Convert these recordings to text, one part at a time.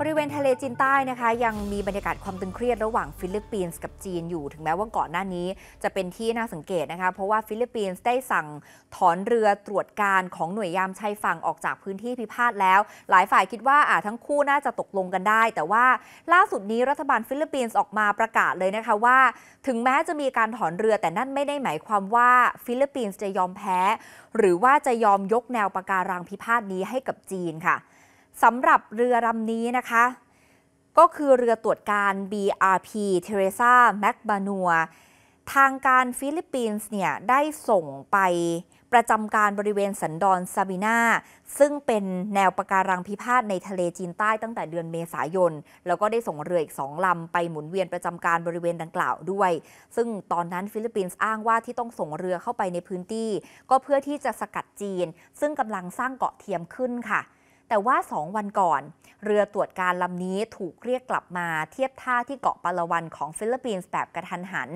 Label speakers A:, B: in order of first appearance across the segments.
A: บริเวณทะเลจีนใต้นะคะยังมีบรรยากาศความตึงเครียด ระหว่างฟิลิปปินส์กับจีนอยู่ถึงแม้ว่าก่อนหน้านี้ จะเป็นที่น่าสังเกตนะคะเพราะว่าฟิลิปปินส์ได้สั่งถอนเรือตรวจการของหน่วยยามชายฝั่งออกจากพื้นที่พิพาทแล้ว หลายฝ่ายคิดว่าอาจทั้งคู่น่าจะตกลงกันได้ แต่ว่าล่าสุดนี้รัฐบาลฟิลิปปินส์ออกมาประกาศเลยนะคะว่าถึงแม้จะมีการถอนเรือแต่นั่นไม่ได้หมายความว่า ฟิลิปปินส์จะยอมแพ้ หรือว่าจะยอมยกแนวปะการังพิพาทนี้ให้กับจีนค่ะสำหรับเรือลำนี้นะคะ ก็คือเรือตรวจการ BRP เทเรซาแมกบานัวทางการฟิลิปปินส์เนี่ย ได้ส่งไปประจำการบริเวณสันดอนซาบินาซึ่งเป็นแนวปะการังพิพาท ในทะเลจีนใต้ตั้งแต่เดือนเมษายน แล้วก็ได้ส่งเรืออีกสองลำไปหมุนเวียนประจำการบริเวณดังกล่าวด้วย ซึ่งตอนนั้นฟิลิปปินส์อ้างว่าที่ต้องส่งเรือเข้าไปในพื้นที่ ก็เพื่อที่จะสกัดจีน ซึ่งกำลังสร้างเกาะเทียมขึ้นค่ะแต่ว่าสองวันก่อน เรือตรวจการลำนี้ถูกเรียกกลับมา เทียบท่าที่เกาะปาละวันของฟิลิปปินส์แบบกระทันหัน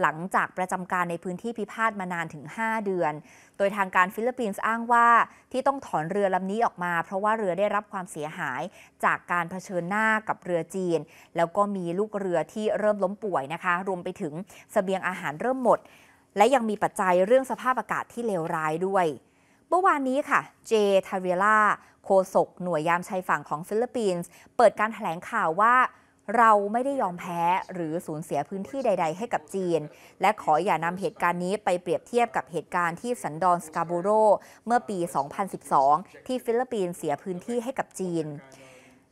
A: หลังจากประจำการในพื้นที่พิพาทมานานถึง 5 เดือน โดยทางการฟิลิปปินส์อ้างว่าที่ต้องถอนเรือลำนี้ออกมา เพราะว่าเรือได้รับความเสียหาย จากการเผชิญหน้ากับเรือจีน แล้วก็มีลูกเรือที่เริ่มล้มป่วยนะคะ รวมไปถึงสเสบียงอาหารเริ่มหมด และยังมีปัจจัยเรื่องสภาพอากาศที่เลวร้ายด้วยเมื่อวานนี้ค่ะ เจทาเรล่าโคศกหน่วยยามชายฝั่งของฟิลิปปินส์เปิดการถแถลงข่าวว่า เราไม่ได้ยอมแพ้หรือสูญเสียพื้นที่ใด ๆ ให้กับจีนและขออย่านำเหตุการณ์นี้ไปเปรียบเทียบกับเหตุการณ์ที่สันดอนสกาโบโรเมื่อปี 2012 ที่ฟิลิปปินส์เสียพื้นที่ให้กับจีน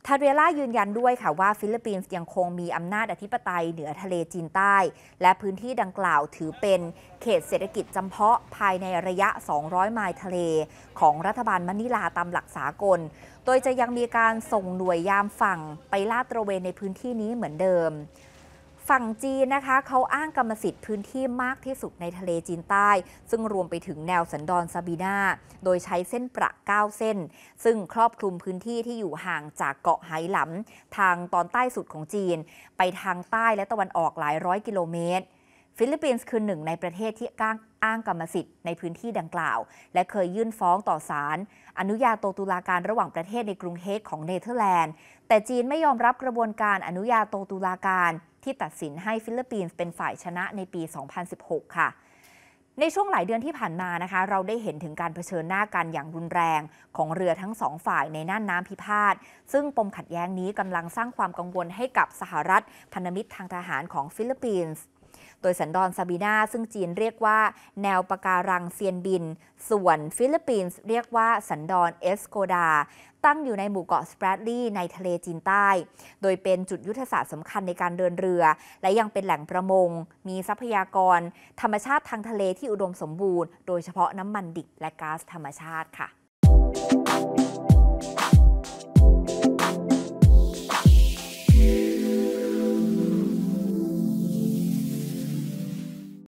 A: ทาเรล่ายืนยันด้วยค่ะว่าฟิลิปปินส์ยังคงมีอำนาจอธิปไตยเหนือทะเลจีนใต้ และพื้นที่ดังกล่าวถือเป็นเขตเศรษฐกิจจำเพาะภายในระยะ 200 ไมล์ทะเลของรัฐบาลมะนิลาตามหลักสากล โดยจะยังมีการส่งหน่วยยามฝั่งไปลาดตระเวนในพื้นที่นี้เหมือนเดิมฝั่งจีนนะคะเขาอ้างกรรมสิทธิ์พื้นที่มากที่สุดในทะเลจีนใต้ ซึ่งรวมไปถึงแนวสันดอนซาบีนาโดยใช้เส้นประ9 เส้น ซึ่งครอบคลุมพื้นที่ที่อยู่ห่างจากเกาะไหหลำ ทางตอนใต้สุดของจีน ไปทางใต้และตะวันออกหลายร้อยกิโลเมตรฟิลิปปินส์คือหนึ่งในประเทศที่ก้างอ้างกรรมสิทธิ์ในพื้นที่ดังกล่าว และเคยยื่นฟ้องต่อศาลอนุญาโตตุลาการระหว่างประเทศในกรุงเฮกของเนเธอร์แลนด์แต่จีนไม่ยอมรับกระบวนการอนุญาโตตุลาการที่ตัดสินให้ฟิลิปปินส์เป็นฝ่ายชนะในปี 2016 ค่ะ ในช่วงหลายเดือนที่ผ่านมานะคะ เราได้เห็นถึงการเผชิญหน้ากันอย่างรุนแรง ของเรือทั้งสองฝ่ายในน่านน้ำพิพาทซึ่งปมขัดแย้งนี้กำลังสร้างความกังวลให้กับสหรัฐพันธมิตรทางทหารของฟิลิปปินส์โดยสันดอนซาบีนาซึ่งจีนเรียกว่าแนวปะการังเซียนบิน ส่วนฟิลิปปินส์เรียกว่าสันดอนเอสโกดา ตั้งอยู่ในหมู่เกาะสเปรดลี่ในทะเลจีนใต้ โดยเป็นจุดยุทธศาสตร์สำคัญในการเดินเรือ และยังเป็นแหล่งประมงมีทรัพยากร ธรรมชาติทางทะเลที่อุดมสมบูรณ์โดยเฉพาะน้ำมันดิบและก๊าซธรรมชาติค่ะ